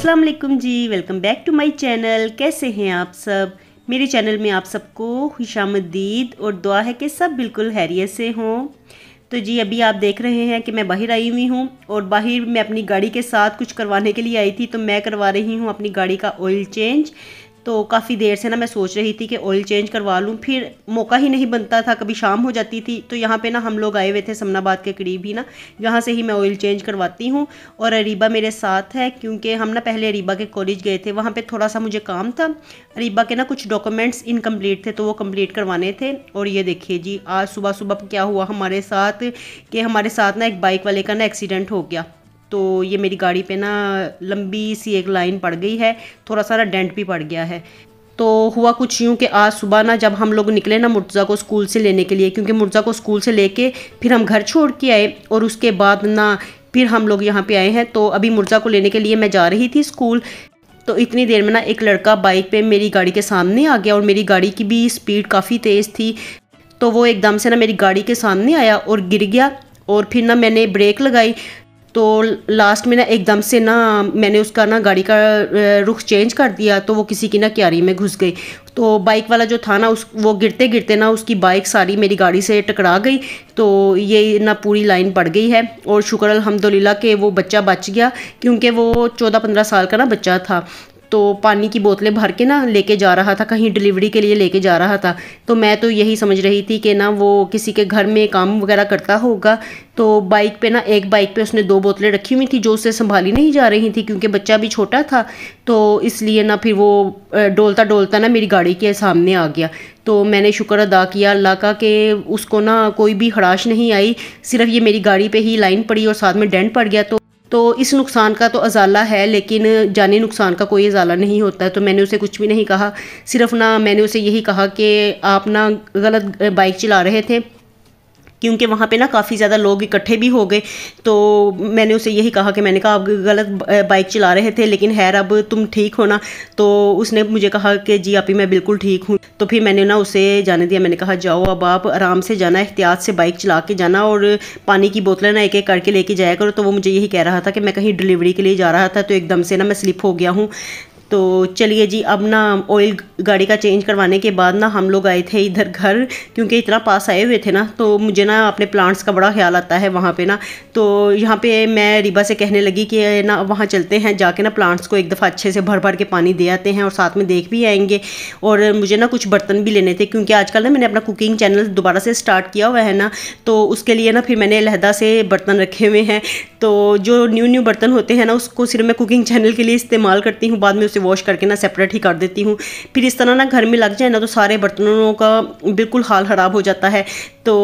अस्सलाम वालेकुम जी welcome back to my channel कैसे हैं आप सब मेरे चैनल में आप सबको खुश आमदीद और दुआ है कि सब बिल्कुल हैरियत से हों तो जी अभी आप देख रहे हैं कि मैं बाहर आई हुई हूँ और बाहर मैं अपनी गाड़ी के साथ कुछ करवाने के लिए आई थी तो मैं करवा रही हूँ अपनी गाड़ी का ऑयल चेंज तो काफ़ी देर से ना मैं सोच रही थी कि ऑयल चेंज करवा लूँ फिर मौका ही नहीं बनता था कभी शाम हो जाती थी तो यहाँ पे ना हम लोग आए हुए थे समनाबाद के करीब ही ना यहाँ से ही मैं ऑयल चेंज करवाती हूँ और अरीबा मेरे साथ है क्योंकि हम ना पहले अरीबा के कॉलेज गए थे वहाँ पर थोड़ा सा मुझे काम था अरीबा के ना कुछ डॉक्यूमेंट्स इनकम्प्लीट थे तो वो कम्प्लीट करवाने थे और ये देखिए जी आज सुबह सुबह क्या हुआ हमारे साथ कि हमारे साथ ना एक बाइक वाले का ना एक्सीडेंट हो गया तो ये मेरी गाड़ी पे ना लंबी सी एक लाइन पड़ गई है थोड़ा सारा डेंट भी पड़ गया है तो हुआ कुछ यूँ कि आज सुबह ना जब हम लोग निकले ना मुर्जा को स्कूल से लेने के लिए क्योंकि मुर्जा को स्कूल से लेके फिर हम घर छोड़ के आए और उसके बाद ना फिर हम लोग यहाँ पे आए हैं तो अभी मुर्जा को लेने के लिए मैं जा रही थी स्कूल तो इतनी देर में ना एक लड़का बाइक पे मेरी गाड़ी के सामने आ गया और मेरी गाड़ी की भी स्पीड काफ़ी तेज़ थी तो वो एकदम से ना मेरी गाड़ी के सामने आया और गिर गया और फिर ना मैंने ब्रेक लगाई तो लास्ट में ना एकदम से ना मैंने उसका ना गाड़ी का रुख चेंज कर दिया तो वो किसी की ना क्यारी में घुस गई तो बाइक वाला जो था ना उस वो गिरते गिरते ना उसकी बाइक सारी मेरी गाड़ी से टकरा गई तो ये ना पूरी लाइन पड़ गई है और शुक्र अलहमदिल्ला के वो बच्चा बच गया क्योंकि वो चौदह पंद्रह साल का ना बच्चा था तो पानी की बोतलें भर के ना लेके जा रहा था कहीं डिलीवरी के लिए लेके जा रहा था तो मैं तो यही समझ रही थी कि ना वो किसी के घर में काम वगैरह करता होगा तो बाइक पे ना एक बाइक पे उसने दो बोतलें रखी हुई थी जो उसे संभाली नहीं जा रही थी क्योंकि बच्चा भी छोटा था तो इसलिए ना फिर वो डोलता डोलता ना मेरी गाड़ी के सामने आ गया तो मैंने शुक्र अदा किया अल्लाह का कि उसको ना कोई भी हड़ाश नहीं आई सिर्फ ये मेरी गाड़ी पे ही लाइन पड़ी और साथ में डेंट पड़ गया तो तो इस नुकसान का तो अजाला है लेकिन जानी नुकसान का कोई अजाला नहीं होता तो मैंने उसे कुछ भी नहीं कहा सिर्फ ना मैंने उसे यही कहा कि आप ना गलत बाइक चला रहे थे क्योंकि वहाँ पे ना काफ़ी ज़्यादा लोग इकट्ठे भी हो गए तो मैंने उसे यही कहा कि मैंने कहा आप गलत बाइक चला रहे थे लेकिन खैर अब तुम ठीक हो ना तो उसने मुझे कहा कि जी ही मैं बिल्कुल ठीक हूँ तो फिर मैंने ना उसे जाने दिया मैंने कहा जाओ अब आप आराम से जाना एहतियात से बाइक चला के जाना और पानी की बोतलें ना एक एक करके लेके जाया करो तो वो मुझे यही कह रहा था कि मैं कहीं डिलीवरी के लिए जा रहा था तो एकदम से ना मैं स्लिप हो गया हूँ तो चलिए जी अब ना ऑयल गाड़ी का चेंज करवाने के बाद ना हम लोग आए थे इधर घर क्योंकि इतना पास आए हुए थे ना तो मुझे ना अपने प्लांट्स का बड़ा ख्याल आता है वहाँ पे ना तो यहाँ पे मैं रिबा से कहने लगी कि ना वहाँ चलते हैं जाके ना प्लांट्स को एक दफ़ा अच्छे से भर भर के पानी दे आते हैं और साथ में देख भी आएंगे और मुझे ना कुछ बर्तन भी लेने थे क्योंकि आजकल ना मैंने अपना कुकिंग चैनल दोबारा से स्टार्ट किया हुआ है ना तो उसके लिए ना फिर मैंने लहदा से बर्तन रखे हुए हैं तो जो न्यू न्यू बर्तन होते हैं ना उसको सिर्फ मैं कुकिंग चैनल के लिए इस्तेमाल करती हूँ बाद में उसे से वॉश करके ना सेपरेट ही कर देती हूँ फिर इस तरह ना घर में लग जाए ना तो सारे बर्तनों का बिल्कुल हाल ख़राब हो जाता है तो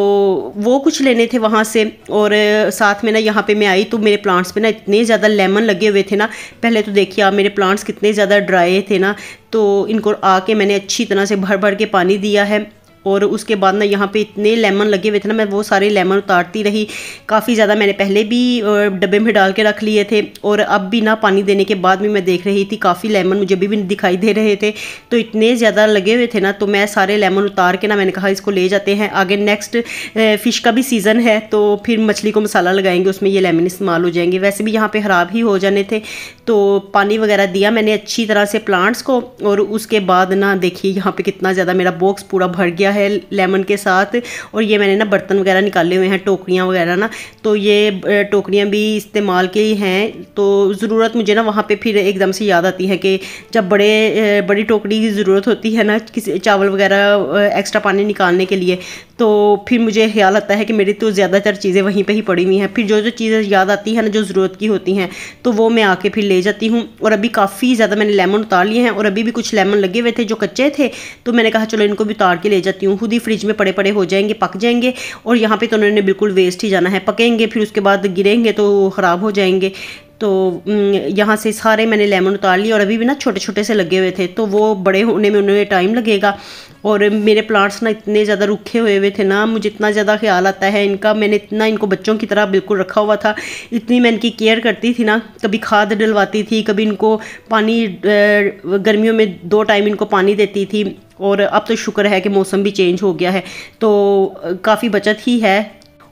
वो कुछ लेने थे वहाँ से और साथ में ना यहाँ पे मैं आई तो मेरे प्लांट्स पे ना इतने ज़्यादा लेमन लगे हुए थे ना पहले तो देखिए आप मेरे प्लांट्स कितने ज़्यादा ड्राई थे ना तो इनको आके मैंने अच्छी तरह से भर भर के पानी दिया है और उसके बाद ना यहाँ पे इतने लेमन लगे हुए थे ना मैं वो सारे लेमन उतारती रही काफ़ी ज़्यादा मैंने पहले भी डब्बे में डाल के रख लिए थे और अब भी ना पानी देने के बाद भी मैं देख रही थी काफ़ी लेमन मुझे अभी भी दिखाई दे रहे थे तो इतने ज़्यादा लगे हुए थे ना तो मैं सारे लेमन उतार के ना मैंने कहा इसको ले जाते हैं आगे नेक्स्ट फ़िश का भी सीज़न है तो फिर मछली को मसाला लगाएंगे उसमें ये लेमन इस्तेमाल हो जाएंगे वैसे भी यहाँ पर ख़राब ही हो जाने थे तो पानी वगैरह दिया मैंने अच्छी तरह से प्लांट्स को और उसके बाद ना देखिए यहाँ पर कितना ज़्यादा मेरा बॉक्स पूरा भर गया है लेमन के साथ और ये मैंने ना बर्तन वगैरह निकाले हुए हैं टोकरियाँ वगैरह ना तो ये टोकरियाँ भी इस्तेमाल के ही हैं तो ज़रूरत मुझे ना वहाँ पर फिर एकदम से याद आती है कि जब बड़े बड़ी टोकरी की ज़रूरत होती है ना किसी चावल वगैरह एक्स्ट्रा पानी निकालने के लिए तो फिर मुझे ख्याल आता है कि मेरी तो ज़्यादातर चीज़ें वहीं पे ही पड़ी हुई हैं फिर जो जो चीज़ें याद आती हैं ना जो ज़रूरत की होती हैं तो वो मैं आके फिर ले जाती हूँ और अभी काफ़ी ज़्यादा मैंने लेमन उतार लिए हैं और अभी भी कुछ लेमन लगे हुए थे जो कच्चे थे तो मैंने कहा चलो इनको भी उतार के ले जाती हूँ खुद ही फ्रिज में पड़े पड़े हो जाएंगे पक जाएंगे और यहाँ पर तो उन्होंने बिल्कुल वेस्ट ही जाना है पकेंगे फिर उसके बाद गिरेंगे तो ख़राब हो जाएंगे तो यहाँ से सारे मैंने लेमन उतार लिए और अभी भी ना छोटे छोटे से लगे हुए थे तो वो बड़े होने में उन्हें टाइम लगेगा और मेरे प्लांट्स ना इतने ज़्यादा रुखे हुए हुए थे ना मुझे इतना ज़्यादा ख्याल आता है इनका मैंने इतना इनको बच्चों की तरह बिल्कुल रखा हुआ था इतनी मैं इनकी केयर करती थी ना कभी खाद डलवाती थी कभी इनको पानी गर्मियों में दो टाइम इनको पानी देती थी और अब तो शुक्र है कि मौसम भी चेंज हो गया है तो काफ़ी बचत ही है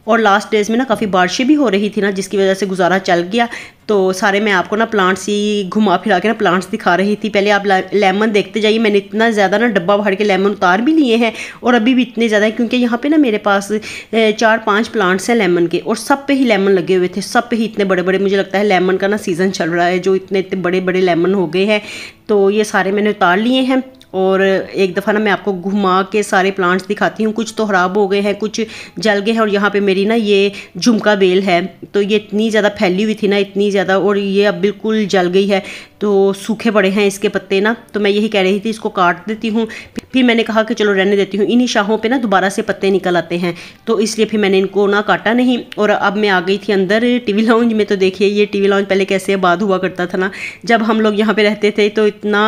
और लास्ट डेज़ में ना काफ़ी बारिशें भी हो रही थी ना जिसकी वजह से गुजारा चल गया तो सारे मैं आपको ना प्लांट्स ही घुमा फिरा के ना प्लांट्स दिखा रही थी पहले आप लेमन देखते जाइए मैंने इतना ज़्यादा ना डब्बा भर के लेमन उतार भी लिए हैं और अभी भी इतने ज़्यादा है क्योंकि यहाँ पे ना मेरे पास चार पांच प्लांट्स हैं लेमन के और सब पे ही लेमन लगे हुए थे सब पे ही इतने बड़े बड़े मुझे लगता है लेमन का ना सीज़न चल रहा है जो इतने इतने बड़े बड़े लेमन हो गए हैं तो ये सारे मैंने उतार लिए हैं और एक दफ़ा ना मैं आपको घुमा के सारे प्लांट्स दिखाती हूँ कुछ तो ख़राब हो गए हैं कुछ जल गए हैं और यहाँ पे मेरी ना ये झुमका बेल है तो ये इतनी ज़्यादा फैली हुई थी ना इतनी ज़्यादा और ये अब बिल्कुल जल गई है तो सूखे पड़े हैं इसके पत्ते ना तो मैं यही कह रही थी इसको काट देती हूँ फिर मैंने कहा कि चलो रहने देती हूँ इन्हीं शाहों पे ना दोबारा से पत्ते निकल आते हैं तो इसलिए फिर मैंने इनको ना काटा नहीं और अब मैं आ गई थी अंदर टीवी लाउंज में तो देखिए ये टीवी लाउंज पहले कैसे आबाद हुआ करता था ना जब हम लोग यहाँ पे रहते थे तो इतना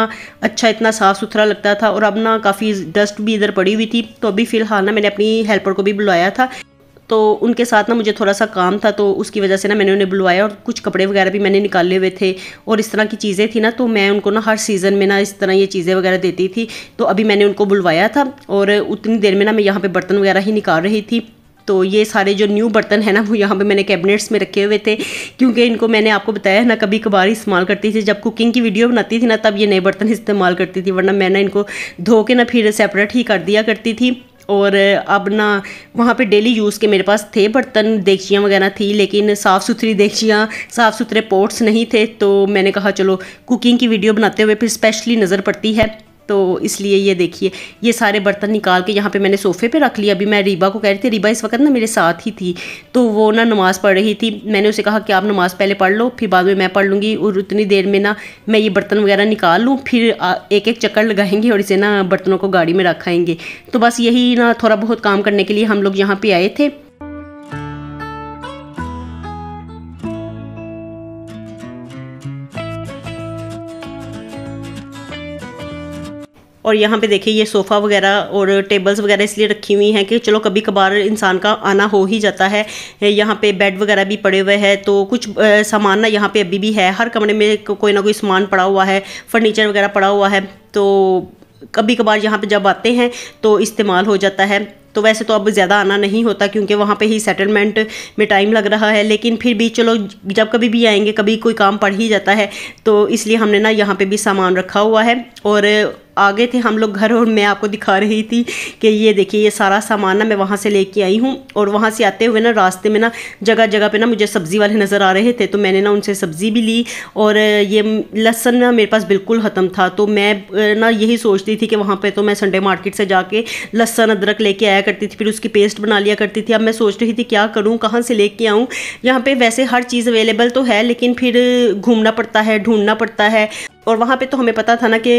अच्छा इतना साफ़ सुथरा लगता था और अब ना काफ़ी डस्ट भी इधर पड़ी हुई थी तो अभी फ़िलहाल ना मैंने अपनी हेल्पर को भी बुलाया था तो उनके साथ ना मुझे थोड़ा सा काम था तो उसकी वजह से ना मैंने उन्हें बुलवाया और कुछ कपड़े वगैरह भी मैंने निकाले हुए थे और इस तरह की चीज़ें थी ना तो मैं उनको ना हर सीज़न में ना इस तरह ये चीज़ें वगैरह देती थी तो अभी मैंने उनको बुलवाया था और उतनी देर में ना मैं यहाँ पर बर्तन वगैरह ही निकाल रही थी तो ये सारे जो न्यू बर्तन है ना वो यहाँ पे मैंने कैबिनेट्स में रखे हुए थे क्योंकि इनको मैंने आपको बताया ना कभी कभार इस्तेमाल करती थी जब कुकिंग की वीडियो बनाती थी ना तब ये नए बर्तन इस्तेमाल करती थी वरना मैंने इनको धो के ना फिर सेपरेट ही कर दिया करती थी और अब ना वहाँ पे डेली यूज़ के मेरे पास थे बर्तन देगचियाँ वगैरह थी लेकिन साफ़ सुथरी देगचियाँ साफ़ सुथरे पोर्ट्स नहीं थे तो मैंने कहा चलो कुकिंग की वीडियो बनाते हुए फिर स्पेशली नज़र पड़ती है तो इसलिए ये देखिए ये सारे बर्तन निकाल के यहाँ पे मैंने सोफ़े पे रख लिया अभी मैं रीबा को कह रही थी रीबा इस वक्त ना मेरे साथ ही थी तो वो ना नमाज़ पढ़ रही थी मैंने उसे कहा कि आप नमाज़ पहले पढ़ लो फिर बाद में मैं पढ़ लूँगी और उतनी देर में ना मैं ये बर्तन वगैरह निकाल लूँ फिर एक एक चक्कर लगाएंगे और इसे ना बर्तनों को गाड़ी में रखाएंगे तो बस यही ना थोड़ा बहुत काम करने के लिए हम लोग यहाँ पर आए थे और यहाँ पे देखिए ये सोफ़ा वगैरह और टेबल्स वगैरह इसलिए रखी हुई हैं कि चलो कभी कभार इंसान का आना हो ही जाता है यहाँ पे बेड वगैरह भी पड़े हुए हैं तो कुछ सामान ना यहाँ पे अभी भी है हर कमरे में कोई ना कोई सामान पड़ा हुआ है फर्नीचर वगैरह पड़ा हुआ है तो कभी कभार यहाँ पर जब आते हैं तो इस्तेमाल हो जाता है तो वैसे तो अब ज़्यादा आना नहीं होता क्योंकि वहाँ पे ही सेटलमेंट में टाइम लग रहा है लेकिन फिर भी चलो जब कभी भी आएंगे कभी कोई काम पड़ ही जाता है तो इसलिए हमने ना यहाँ पे भी सामान रखा हुआ है और आ गए थे हम लोग घर और मैं आपको दिखा रही थी कि ये देखिए ये सारा सामान ना मैं वहाँ से लेके आई हूँ और वहाँ से आते हुए ना रास्ते में ना जगह जगह पे ना मुझे सब्ज़ी वाले नज़र आ रहे थे तो मैंने ना उनसे सब्ज़ी भी ली और ये लहसन ना मेरे पास बिल्कुल ख़त्म था तो मैं ना यही सोचती थी कि वहाँ पर तो मैं संडे मार्केट से जाके लहसन अदरक ले आया करती थी फिर उसकी पेस्ट बना लिया करती थी अब मैं सोच रही थी क्या करूँ कहाँ से ले कर आऊँ यहाँ पर वैसे हर चीज़ अवेलेबल तो है लेकिन फिर घूमना पड़ता है ढूंढना पड़ता है और वहाँ पे तो हमें पता था ना कि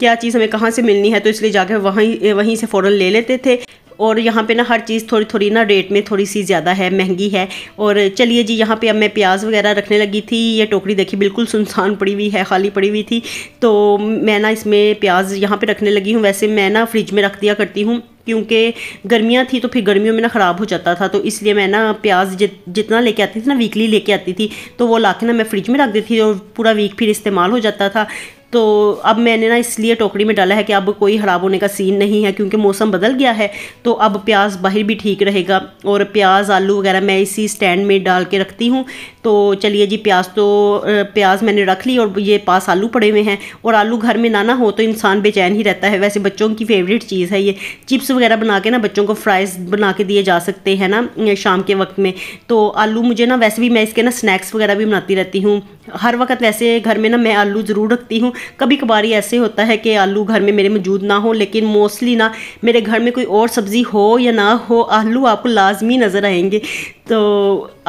क्या चीज़ हमें कहाँ से मिलनी है तो इसलिए जाकर वहीं वहीं से फ़ौरन ले लेते थे और यहाँ पे ना हर चीज़ थोड़ी थोड़ी ना रेट में थोड़ी सी ज़्यादा है महंगी है और चलिए जी यहाँ पे अब मैं प्याज वगैरह रखने लगी थी ये टोकरी देखी बिल्कुल सुनसान पड़ी हुई है खाली पड़ी हुई थी तो मैं ना इसमें प्याज यहाँ पे रखने लगी हूँ वैसे मैं ना फ्रिज में रख दिया करती हूँ क्योंकि गर्मियाँ थी तो फिर गर्मियों में ना ख़राब हो जाता था तो इसलिए मैं ना प्याज जितना लेके आती थी ना वीकली लेके आती थी तो वो ला ना मैं फ्रिज में रख देती थी और पूरा वीक फिर इस्तेमाल हो जाता था तो अब मैंने ना इसलिए टोकरी में डाला है कि अब कोई ख़राब होने का सीन नहीं है क्योंकि मौसम बदल गया है तो अब प्याज बाहर भी ठीक रहेगा और प्याज आलू वगैरह मैं इसी स्टैंड में डाल के रखती हूँ तो चलिए जी प्याज तो प्याज मैंने रख ली और ये पास आलू पड़े हुए हैं और आलू घर में ना ना हो तो इंसान बेचैन ही रहता है वैसे बच्चों की फेवरेट चीज़ है ये चिप्स वगैरह बना के ना बच्चों को फ्राइज़ बना के दिए जा सकते हैं ना शाम के वक्त में तो आलू मुझे ना वैसे भी मैं इसके ना स्नैक्स वगैरह भी बनाती रहती हूँ हर वक्त वैसे घर में ना मैं आलू ज़रूर रखती हूँ कभी कभार ही ऐसे होता है कि आलू घर में मेरे मौजूद ना हो लेकिन मोस्टली ना मेरे घर में कोई और सब्ज़ी हो या ना हो आलू आपको लाजमी नज़र आएंगे तो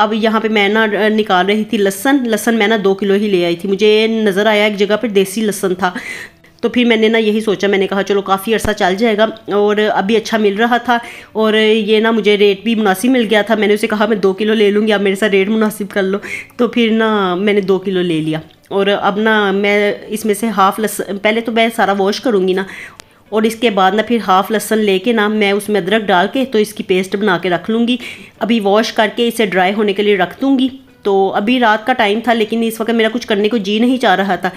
अब यहाँ पे मैं ना निकाल रही थी लहसन लहसन मैं ना दो किलो ही ले आई थी मुझे नज़र आया एक जगह पर देसी लहसन था तो फिर मैंने ना यही सोचा मैंने कहा चलो काफ़ी अर्सा चल जाएगा और अभी अच्छा मिल रहा था और ये ना मुझे रेट भी मुनासिब मिल गया था मैंने उसे कहा मैं दो किलो ले लूँगी आप मेरे साथ रेट मुनासिब कर लो तो फिर ना मैंने दो किलो ले लिया और अब ना मैं इसमें से हाफ लहसन पहले तो मैं सारा वॉश करूँगी ना और इसके बाद ना फिर हाफ लहसन लेके ना मैं उसमें अदरक डाल के तो इसकी पेस्ट बना के रख लूँगी अभी वॉश करके इसे ड्राई होने के लिए रख दूँगी तो अभी रात का टाइम था लेकिन इस वक्त मेरा कुछ करने को जी नहीं चाह रहा था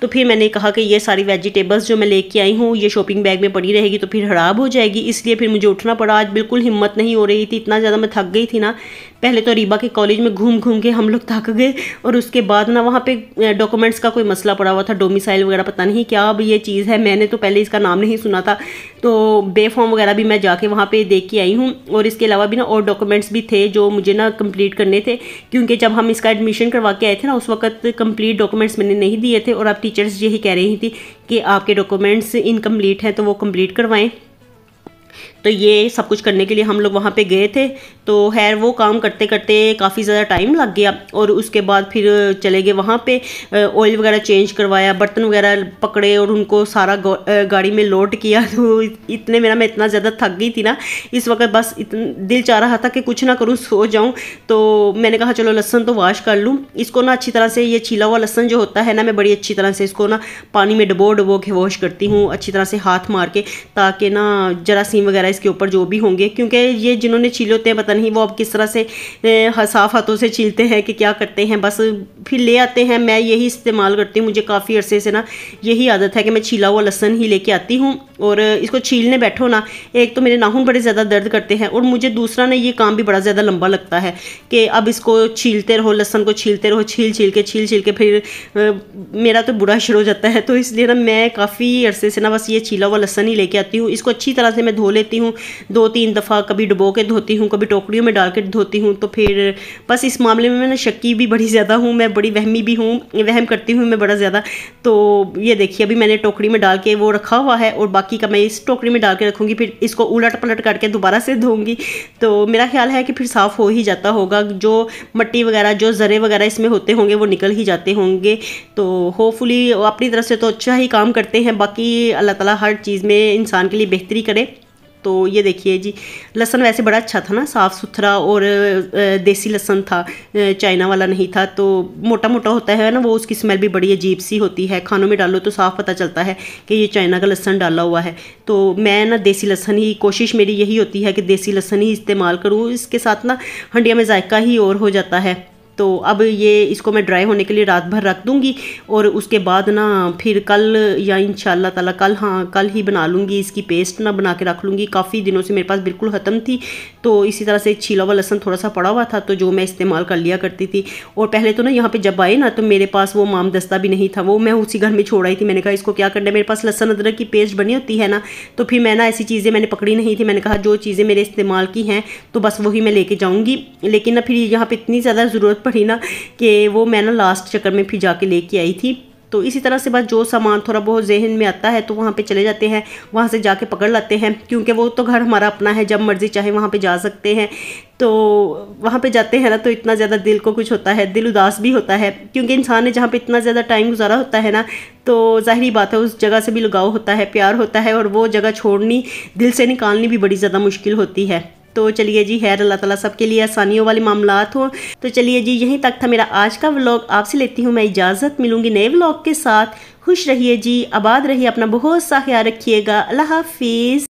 तो फिर मैंने कहा कि ये सारी वेजिटेबल्स जो मैं लेके आई हूँ ये शॉपिंग बैग में पड़ी रहेगी तो फिर ख़राब हो जाएगी इसलिए फिर मुझे उठना पड़ा आज बिल्कुल हिम्मत नहीं हो रही थी इतना ज़्यादा मैं थक गई थी ना पहले तो रीबा के कॉलेज में घूम घूम के हम लोग थक गए और उसके बाद ना वहाँ पे डॉक्यूमेंट्स का कोई मसला पड़ा हुआ था डोमिसाइल वगैरह पता नहीं क्या अब ये चीज़ है मैंने तो पहले इसका नाम नहीं सुना था तो बे फॉर्म वगैरह भी मैं जाके वहाँ पर देख के आई हूँ और इसके अलावा भी ना और डॉक्यूमेंट्स भी थे जो मुझे ना कम्प्लीट करने थे क्योंकि जब हम इसका एडमिशन करवा के आए थे ना उस वक्त कम्प्लीट डॉक्यूमेंट्स मैंने नहीं दिए थे और अब टीचर्स यही कह रही थी कि आपके डॉक्यूमेंट्स इनकम्प्लीट हैं तो वो कम्प्लीट करवाएं तो ये सब कुछ करने के लिए हम लोग वहाँ पे गए थे तो खैर वो काम करते करते काफ़ी ज़्यादा टाइम लग गया और उसके बाद फिर चले गए वहाँ पे ऑयल वगैरह चेंज करवाया बर्तन वगैरह पकड़े और उनको सारा गाड़ी में लोड किया तो इतने मेरा मैं इतना ज़्यादा थक गई थी ना इस वक्त बस दिल चाह रहा था कि कुछ ना करूँ सो जाऊँ तो मैंने कहा चलो लहसन तो वाश कर लूँ इसको ना अच्छी तरह से ये छीला हुआ लहसन जो होता है ना मैं बड़ी अच्छी तरह से इसको ना पानी में डबो डबो के वॉश करती हूँ अच्छी तरह से हाथ मार के ताकि ना जरासीम वगैरह इसके ऊपर जो भी होंगे क्योंकि ये जिन्होंने छीले होते हैं पता नहीं वो अब किस तरह से साफ हाथों से छीलते हैं कि क्या करते हैं बस फिर ले आते हैं मैं यही इस्तेमाल करती हूँ मुझे काफ़ी अरसे से ना यही आदत है कि मैं छीला हुआ लहसन ही लेके आती हूँ और इसको छीलने बैठो ना एक तो मेरे नाखून बड़े ज़्यादा दर्द करते हैं और मुझे दूसरा ना ये काम भी बड़ा ज़्यादा लंबा लगता है कि अब इसको छीलते रहो लहसन को छीलते रहो छील छील के छील छील के फिर मेरा तो बुरा शुरू हो जाता है तो इसलिए ना मैं काफ़ी अरसे से ना बस ये छीला हुआ लहसन ही लेके आती हूँ इसको अच्छी तरह से मैं धो लेती हूँ हूँ दो तीन दफ़ा कभी डुबो के धोती हूँ कभी टोकरियों में डाल के धोती हूँ तो फिर बस इस मामले में मैं शक्की भी बड़ी ज़्यादा हूँ मैं बड़ी वहमी भी हूँ वहम करती हूँ मैं बड़ा ज़्यादा तो ये देखिए अभी मैंने टोकरी में डाल के वो रखा हुआ है और बाकी का मैं इस टोकरी में डाल के रखूँगी फिर इसको उलट पलट करके दोबारा से धोऊँगी तो मेरा ख्याल है कि फिर साफ़ हो ही जाता होगा जो मट्टी वगैरह जो ज़रे वगैरह इसमें होते होंगे वो निकल ही जाते होंगे तो होपफुली अपनी तरफ से तो अच्छा ही काम करते हैं बाकी अल्लाह ताला हर चीज़ में इंसान के लिए बेहतरी करे तो ये देखिए जी लहसन वैसे बड़ा अच्छा था ना साफ़ सुथरा और देसी लहसन था चाइना वाला नहीं था तो मोटा मोटा होता है ना वो उसकी स्मेल भी बड़ी अजीब सी होती है खानों में डालो तो साफ़ पता चलता है कि ये चाइना का लहसन डाला हुआ है तो मैं ना देसी लहसन ही कोशिश मेरी यही होती है कि देसी लहसन ही इस्तेमाल करूँ इसके साथ ना हंडिया में जायका ही और हो जाता है तो अब ये इसको मैं ड्राई होने के लिए रात भर रख दूँगी और उसके बाद ना फिर कल या इन ताला कल हाँ कल ही बना लूँगी इसकी पेस्ट ना बना के रख लूँगी काफ़ी दिनों से मेरे पास बिल्कुल ख़त्म थी तो इसी तरह से छीला हुआ लहसन थोड़ा सा पड़ा हुआ था तो जो मैं इस्तेमाल कर लिया करती थी और पहले तो ना यहाँ पर जब आए ना तो मेरे पास वो माम दस्ता भी नहीं था वो मैं उसी घर में छोड़ आई थी मैंने कहा इसको क्या करना है मेरे पास लहसन अदरक की पेस्ट बनी होती है ना तो फिर मैं ना ऐसी चीज़ें मैंने पकड़ी नहीं थी मैंने कहा जो चीज़ें मेरे इस्तेमाल की हैं तो बस वही मैं लेके जाऊँगी लेकिन ना फिर यहाँ पर इतनी ज़्यादा ज़रूरत पड़ी ना कि वो मैं ना लास्ट चक्कर में फिर जाके लेके आई थी तो इसी तरह से बस जो सामान थोड़ा बहुत जहन में आता है तो वहाँ पे चले जाते हैं वहाँ से जाके पकड़ लाते हैं क्योंकि वो तो घर हमारा अपना है जब मर्ज़ी चाहे वहाँ पे जा सकते हैं तो वहाँ पे जाते हैं ना तो इतना ज़्यादा दिल को कुछ होता है दिल उदास भी होता है क्योंकि इंसान ने जहाँ पर इतना ज़्यादा टाइम गुजारा होता है ना तो ज़ाहरी बात है उस जगह से भी लगाव होता है प्यार होता है और वो जगह छोड़नी दिल से निकालनी भी बड़ी ज़्यादा मुश्किल होती है तो चलिए जी हैर अल्लाह ताला सबके लिए आसानियों वाले मामला हो तो चलिए जी यहीं तक था मेरा आज का व्लॉग आपसे लेती हूँ मैं इजाज़त मिलूंगी नए व्लॉग के साथ खुश रहिए जी आबाद रहिए अपना बहुत सा ख्याल रखिएगा अल्लाह हाफिज़